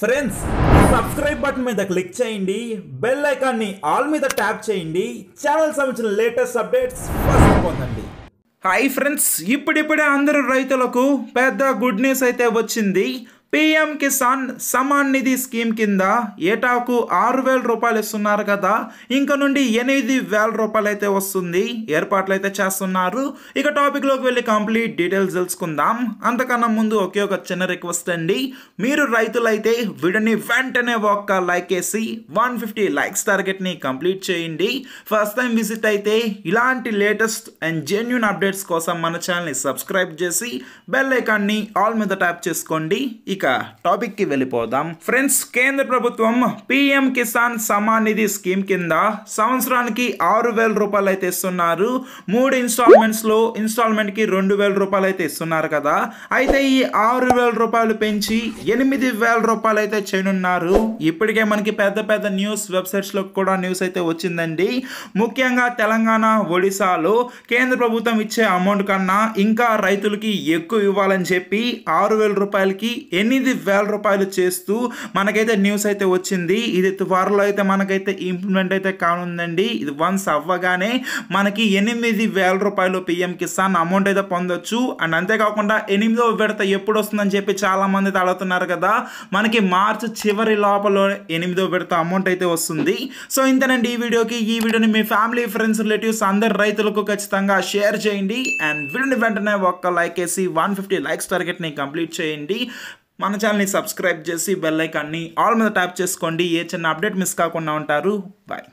friends subscribe button మీద click చేయండి bell ఐకాన్ని ఆల్ మీద ట్యాప్ చేయండి ఛానల్ సంబంధించిన లేటెస్ట్ అప్డేట్స్ ఫస్ట్ పొందండి హాయ్ ఫ్రెండ్స్ ఇప్పుడిప్పుడే అందరు రైతులకు పెద్ద గుడ్ న్యూస్ అయితే వచ్చింది పిఎం కిసాన్ సమాన్ నిధి స్కీమ్ కింద ఏటాకు ఆరు వేల రూపాయలు ఇస్తున్నారు కదా ఇంక నుండి ఎనిమిది వేల రూపాయలు అయితే వస్తుంది ఏర్పాట్లు అయితే చేస్తున్నారు ఇక టాపిక్లోకి వెళ్ళి కంప్లీట్ డీటెయిల్స్ తెలుసుకుందాం అంతకన్నా ముందు ఒకే ఒక చిన్న రిక్వెస్ట్ అండి మీరు రైతులైతే వీడిని వెంటనే ఒక్క లైక్ వేసి వన్ ఫిఫ్టీ లైక్స్ టార్గెట్ని కంప్లీట్ చేయండి ఫస్ట్ టైం విజిట్ అయితే ఇలాంటి లేటెస్ట్ అండ్ జెన్యున్ అప్డేట్స్ కోసం మన ఛానల్ని సబ్స్క్రైబ్ చేసి బెల్ ఐకాన్ని ఆల్ మీద ట్యాప్ చేసుకోండి ఇక ఇక కి వెళ్ళిపోదాం ఫ్రెండ్స్ కేంద్ర ప్రభుత్వం పిఎం కిసాన్ సమాన్ నిధి స్కీమ్ కింద సంవత్సరానికి ఆరు వేల రూపాయలు అయితే ఇస్తున్నారు మూడు ఇన్స్టాల్మెంట్స్లో ఇన్స్టాల్మెంట్కి రెండు వేల రూపాయలు అయితే ఇస్తున్నారు కదా అయితే ఈ ఆరు వేల రూపాయలు పెంచి ఎనిమిది వేల రూపాయలు అయితే చేయనున్నారు ఇప్పటికే మనకి పెద్ద పెద్ద న్యూస్ వెబ్సైట్స్లో కూడా న్యూస్ అయితే వచ్చిందండి ముఖ్యంగా తెలంగాణ ఒడిశాలో కేంద్ర ప్రభుత్వం ఇచ్చే అమౌంట్ కన్నా ఇంకా రైతులకి ఎక్కువ ఇవ్వాలని చెప్పి ఆరు వేల రూపాయలకి ఎన్ని ఎనిమిది వేల రూపాయలు చేస్తూ మనకైతే న్యూస్ అయితే వచ్చింది ఇది త్వరలో అయితే మనకైతే ఇంప్లిమెంట్ అయితే కానుందండి ఇది వన్స్ అవ్వగానే మనకి ఎనిమిది వేల రూపాయలు పిఎం కిసాన్ అమౌంట్ అయితే పొందొచ్చు అండ్ అంతేకాకుండా ఎనిమిదో విడత ఎప్పుడు వస్తుందని చెప్పి చాలామంది అడుగుతున్నారు కదా మనకి మార్చ్ చివరి లోపల ఎనిమిదో విడత అమౌంట్ అయితే వస్తుంది సో ఇంతేనండి ఈ వీడియోకి ఈ వీడియోని మీ ఫ్యామిలీ ఫ్రెండ్స్ రిలేటివ్స్ అందరు రైతులకు ఖచ్చితంగా షేర్ చేయండి అండ్ వీడియోని వెంటనే ఒక్క లైక్ వేసి వన్ ఫిఫ్టీ లైక్స్ టార్గెట్ని కంప్లీట్ చేయండి మన ఛానల్ని సబ్స్క్రైబ్ చేసి బెల్లైకాన్ని ఆల్ మీద ట్యాప్ చేసుకోండి ఏ చిన్న అప్డేట్ మిస్ కాకుండా ఉంటారు బాయ్